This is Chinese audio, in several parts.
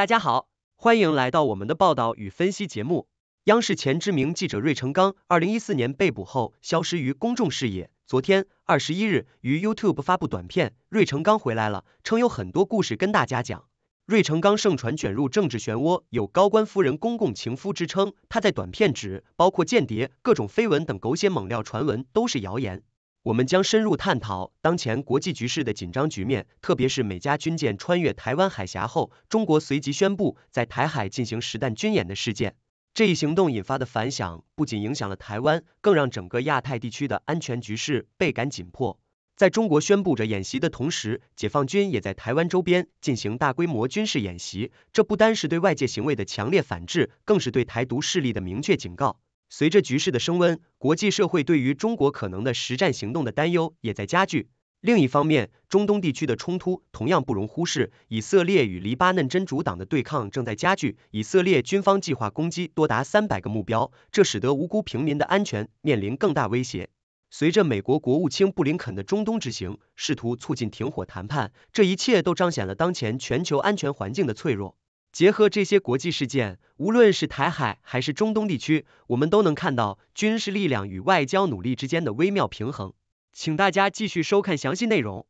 大家好，欢迎来到我们的报道与分析节目。央视前知名记者芮成钢，二零一四年被捕后消失于公众视野。昨天二十一日于 YouTube 发布短片，芮成钢回来了，称有很多故事跟大家讲。芮成钢盛传卷入政治漩涡，有高官夫人、公共情夫之称。他在短片指，包括间谍、各种绯闻等狗血猛料传闻都是谣言。我们将深入探讨当前国际局势的紧张局面，特别是美加军舰穿越台湾海峡后，中国随即宣布在台海进行实弹军演的事件。这一行动引发的反响不仅影响了台湾，更让整个亚太地区的安全局势倍感紧迫。在中国宣布着演习的同时，解放军也在台湾周边进行大规模军事演习。这不单是对外界行为的强烈反制，更是对台独势力的明确警告。随着局势的升温，国际社会对于中国可能的实战行动的担忧也在加剧。另一方面，中东地区的冲突同样不容忽视，以色列与黎巴嫩真主党的对抗正在加剧，以色列军方计划攻击多达三百个目标，这使得无辜平民的安全面临更大威胁。随着美国国务卿布林肯的中东之行，试图促进停火谈判，这一切都彰显了当前全球安全环境的脆弱。结合这些国际事件，无论是台海还是中东地区，我们都能看到军事力量与外交努力之间的微妙平衡。请大家继续收看详细内容。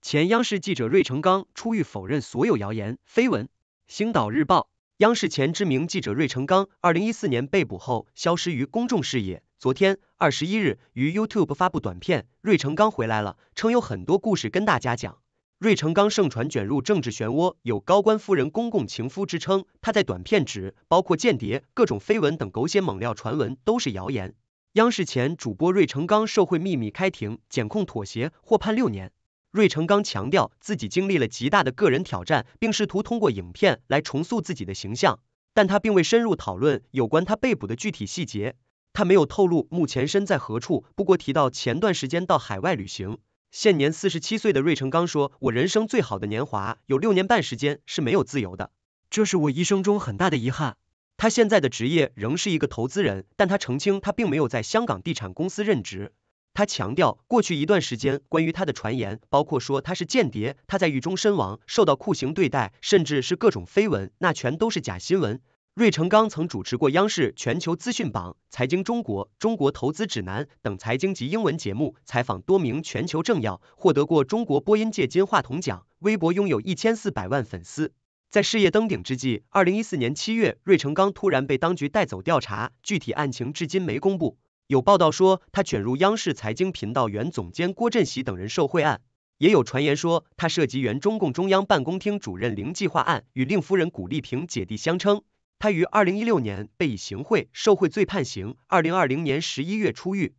前央视记者芮成钢出狱否认所有谣言绯闻。星岛日报，央视前知名记者芮成钢，二零一四年被捕后消失于公众视野。昨天二十一日于 YouTube 发布短片，芮成钢回来了，称有很多故事跟大家讲。芮成钢盛传卷入政治漩涡，有高官夫人、公共情夫之称。他在短片指，包括间谍、各种绯闻等狗血猛料传闻都是谣言。央视前主播芮成钢受贿秘密开庭，检控妥协或判六年。芮成钢强调自己经历了极大的个人挑战，并试图通过影片来重塑自己的形象。但他并未深入讨论有关他被捕的具体细节。他没有透露目前身在何处，不过提到前段时间到海外旅行。现年四十七岁的芮成钢说：“我人生最好的年华有六年半时间是没有自由的，这是我一生中很大的遗憾。”他现在的职业仍是一个投资人，但他澄清他并没有在香港地产公司任职。他强调，过去一段时间关于他的传言，包括说他是间谍、他在狱中身亡、受到酷刑对待，甚至是各种绯闻，那全都是假新闻。芮成钢曾主持过央视《全球资讯榜》《财经中国》《中国投资指南》等财经及英文节目，采访多名全球政要，获得过中国播音界金话筒奖。微博拥有一千四百万粉丝。在事业登顶之际，二零一四年七月，芮成钢突然被当局带走调查，具体案情至今没公布。有报道说他卷入央视财经频道原总监郭振玺等人受贿案，也有传言说他涉及原中共中央办公厅主任零计划案，与令夫人谷丽萍姐弟相称。他于二零一六年被以行贿受贿罪判刑，二零二零年十一月出狱。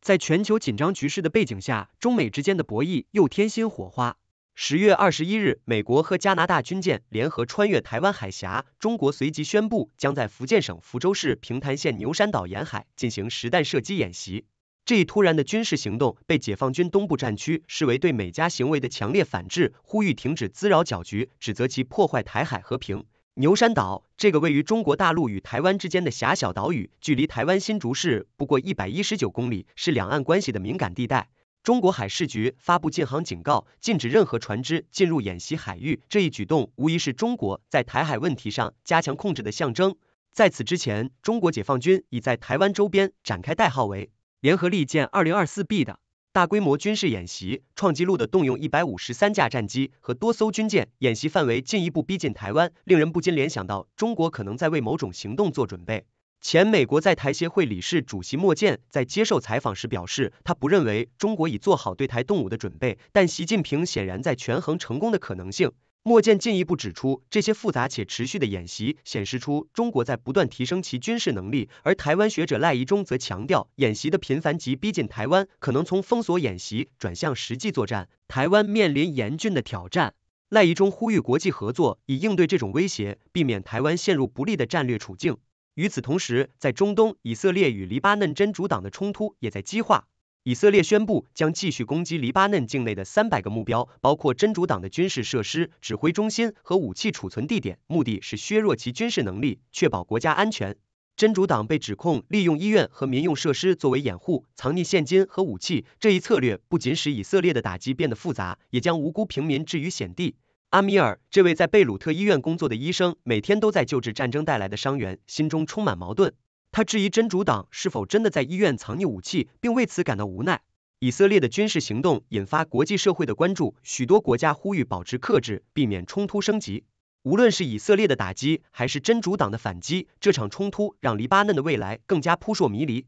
在全球紧张局势的背景下，中美之间的博弈又添新火花。十月二十一日，美国和加拿大军舰联合穿越台湾海峡，中国随即宣布将在福建省福州市平潭县牛山岛沿海进行实弹射击演习。这一突然的军事行动被解放军东部战区视为对美加行为的强烈反制，呼吁停止滋扰搅局，指责其破坏台海和平。牛山岛这个位于中国大陆与台湾之间的狭小岛屿，距离台湾新竹市不过一百一十九公里，是两岸关系的敏感地带。中国海事局发布禁航警告，禁止任何船只进入演习海域。这一举动无疑是中国在台海问题上加强控制的象征。在此之前，中国解放军已在台湾周边展开代号为“联合利剑二零二四 B” 的大规模军事演习创纪录的动用一百五十三架战机和多艘军舰，演习范围进一步逼近台湾，令人不禁联想到中国可能在为某种行动做准备。前美国在台协会理事主席莫健在接受采访时表示，他不认为中国已做好对台动武的准备，但习近平显然在权衡成功的可能性。莫剑进一步指出，这些复杂且持续的演习显示出中国在不断提升其军事能力。而台湾学者赖宜中则强调，演习的频繁及逼近台湾，可能从封锁演习转向实际作战，台湾面临严峻的挑战。赖宜中呼吁国际合作，以应对这种威胁，避免台湾陷入不利的战略处境。与此同时，在中东，以色列与黎巴嫩真主党的冲突也在激化。以色列宣布将继续攻击黎巴嫩境内的三百个目标，包括真主党的军事设施、指挥中心和武器储存地点，目的是削弱其军事能力，确保国家安全。真主党被指控利用医院和民用设施作为掩护，藏匿现金和武器。这一策略不仅使以色列的打击变得复杂，也将无辜平民置于险地。阿米尔，这位在贝鲁特医院工作的医生，每天都在救治战争带来的伤员，心中充满矛盾。他质疑真主党是否真的在医院藏匿武器，并为此感到无奈。以色列的军事行动引发国际社会的关注，许多国家呼吁保持克制，避免冲突升级。无论是以色列的打击，还是真主党的反击，这场冲突让黎巴嫩的未来更加扑朔迷离。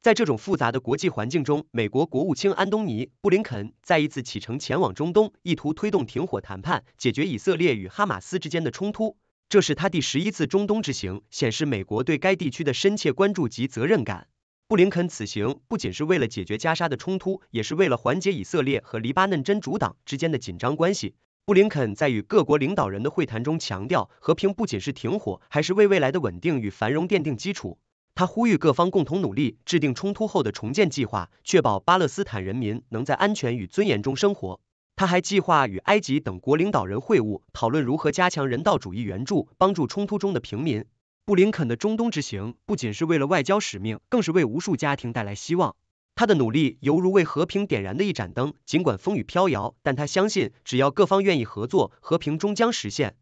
在这种复杂的国际环境中，美国国务卿安东尼·布林肯再一次启程前往中东，意图推动停火谈判，解决以色列与哈马斯之间的冲突。这是他第十一次中东之行，显示美国对该地区的深切关注及责任感。布林肯此行不仅是为了解决加沙的冲突，也是为了缓解以色列和黎巴嫩真主党之间的紧张关系。布林肯在与各国领导人的会谈中强调，和平不仅是停火，还是为未来的稳定与繁荣奠定基础。他呼吁各方共同努力，制定冲突后的重建计划，确保巴勒斯坦人民能在安全与尊严中生活。他还计划与埃及等国领导人会晤，讨论如何加强人道主义援助，帮助冲突中的平民。布林肯的中东之行不仅是为了外交使命，更是为无数家庭带来希望。他的努力犹如为和平点燃的一盏灯，尽管风雨飘摇，但他相信只要各方愿意合作，和平终将实现。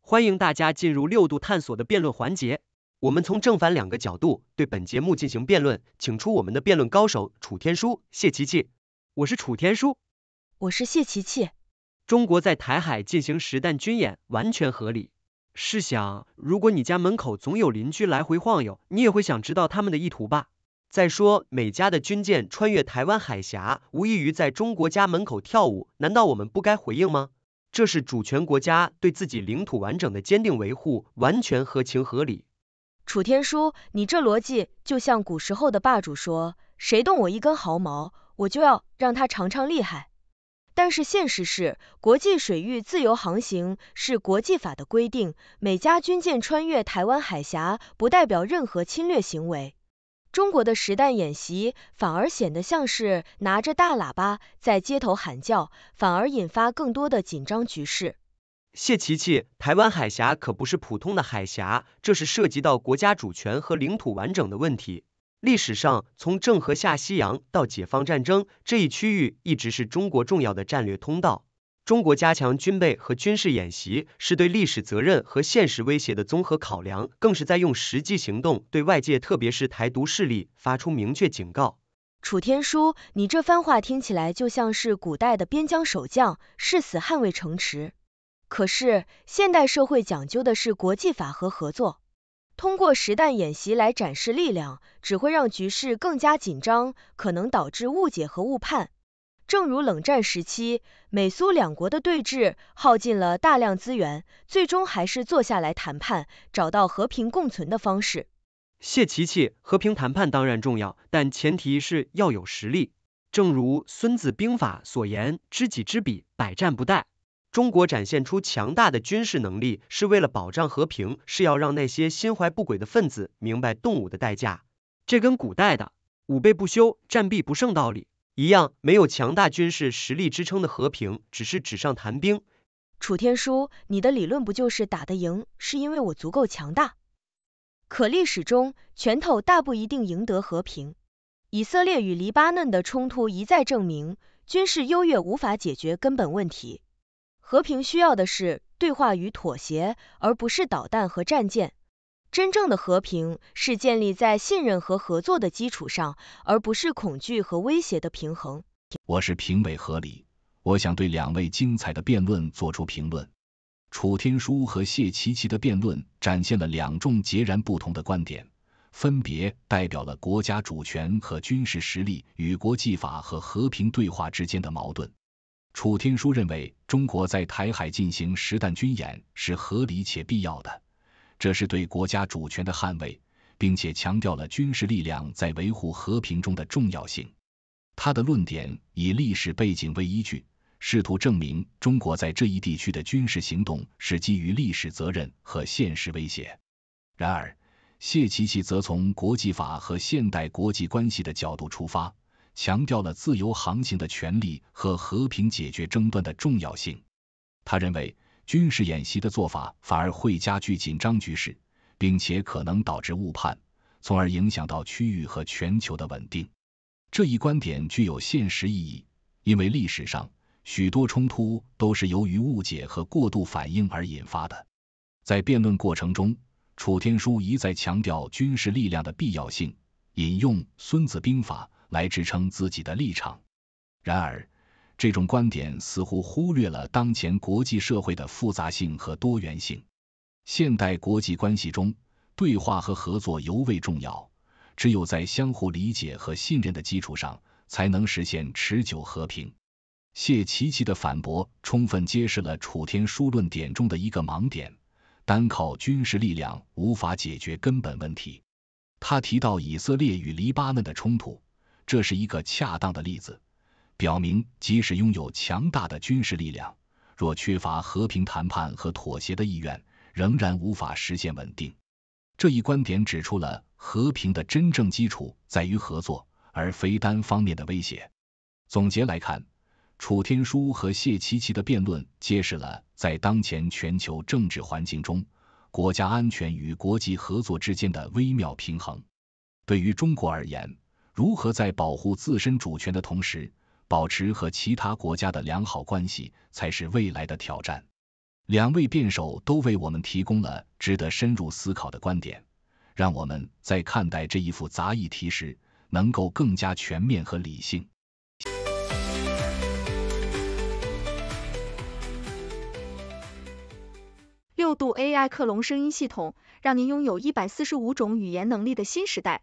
欢迎大家进入六度探索的辩论环节。我们从正反两个角度对本节目进行辩论，请出我们的辩论高手楚天舒、谢琪琪。我是楚天舒，我是谢琪琪。中国在台海进行实弹军演完全合理。试想，如果你家门口总有邻居来回晃悠，你也会想知道他们的意图吧？再说，美加的军舰穿越台湾海峡，无异于在中国家门口跳舞，难道我们不该回应吗？这是主权国家对自己领土完整的坚定维护，完全合情合理。楚天舒，你这逻辑就像古时候的霸主说，谁动我一根毫毛，我就要让他尝尝厉害。但是现实是，国际水域自由航行是国际法的规定，美加军舰穿越台湾海峡不代表任何侵略行为。中国的实弹演习反而显得像是拿着大喇叭在街头喊叫，反而引发更多的紧张局势。谢琪琪，台湾海峡可不是普通的海峡，这是涉及到国家主权和领土完整的问题。历史上，从郑和下西洋到解放战争，这一区域一直是中国重要的战略通道。中国加强军备和军事演习，是对历史责任和现实威胁的综合考量，更是在用实际行动对外界，特别是台独势力发出明确警告。楚天舒，你这番话听起来就像是古代的边疆守将，誓死捍卫城池。可是，现代社会讲究的是国际法和合作。通过实弹演习来展示力量，只会让局势更加紧张，可能导致误解和误判。正如冷战时期，美苏两国的对峙耗尽了大量资源，最终还是坐下来谈判，找到和平共存的方式。谢琪琪，和平谈判当然重要，但前提是要有实力。正如《孙子兵法》所言，知己知彼，百战不殆。中国展现出强大的军事能力，是为了保障和平，是要让那些心怀不轨的分子明白动武的代价。这跟古代的“武备不修，战必不胜”道理一样，没有强大军事实力支撑的和平，只是纸上谈兵。楚天舒，你的理论不就是打得赢，是因为我足够强大？可历史中，拳头大不一定赢得和平。以色列与黎巴嫩的冲突一再证明，军事优越无法解决根本问题。和平需要的是对话与妥协，而不是导弹和战舰。真正的和平是建立在信任和合作的基础上，而不是恐惧和威胁的平衡。我是评委何理，我想对两位精彩的辩论做出评论。楚天书和谢琪琪的辩论展现了两种截然不同的观点，分别代表了国家主权和军事实力与国际法和和平对话之间的矛盾。楚天舒认为，中国在台海进行实弹军演是合理且必要的，这是对国家主权的捍卫，并且强调了军事力量在维护和平中的重要性。他的论点以历史背景为依据，试图证明中国在这一地区的军事行动是基于历史责任和现实威胁。然而，谢琪琪则从国际法和现代国际关系的角度出发。强调了自由航行的权利和和平解决争端的重要性。他认为军事演习的做法反而会加剧紧张局势，并且可能导致误判，从而影响到区域和全球的稳定。这一观点具有现实意义，因为历史上许多冲突都是由于误解和过度反应而引发的。在辩论过程中，楚天舒一再强调军事力量的必要性，引用《孙子兵法》。来支撑自己的立场。然而，这种观点似乎忽略了当前国际社会的复杂性和多元性。现代国际关系中，对话和合作尤为重要。只有在相互理解和信任的基础上，才能实现持久和平。谢奇奇的反驳充分揭示了楚天书论点中的一个盲点：单靠军事力量无法解决根本问题。他提到以色列与黎巴嫩的冲突。这是一个恰当的例子，表明即使拥有强大的军事力量，若缺乏和平谈判和妥协的意愿，仍然无法实现稳定。这一观点指出了和平的真正基础在于合作，而非单方面的威胁。总结来看，楚天舒和谢琪琪的辩论揭示了在当前全球政治环境中，国家安全与国际合作之间的微妙平衡。对于中国而言，如何在保护自身主权的同时，保持和其他国家的良好关系，才是未来的挑战。两位辩手都为我们提供了值得深入思考的观点，让我们在看待这一幅杂议题时，能够更加全面和理性。六度 AI 克隆声音系统，让您拥有一百四十五种语言能力的新时代。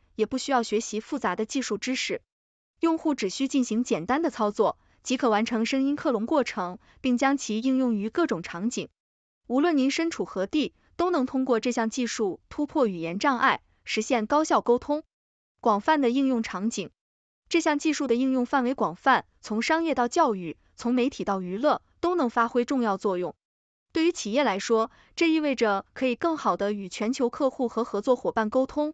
也不需要学习复杂的技术知识，用户只需进行简单的操作，即可完成声音克隆过程，并将其应用于各种场景。无论您身处何地，都能通过这项技术突破语言障碍，实现高效沟通。广泛的应用场景，这项技术的应用范围广泛，从商业到教育，从媒体到娱乐，都能发挥重要作用。对于企业来说，这意味着可以更好的与全球客户和合作伙伴沟通。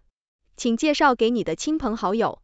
请介绍给你的亲朋好友。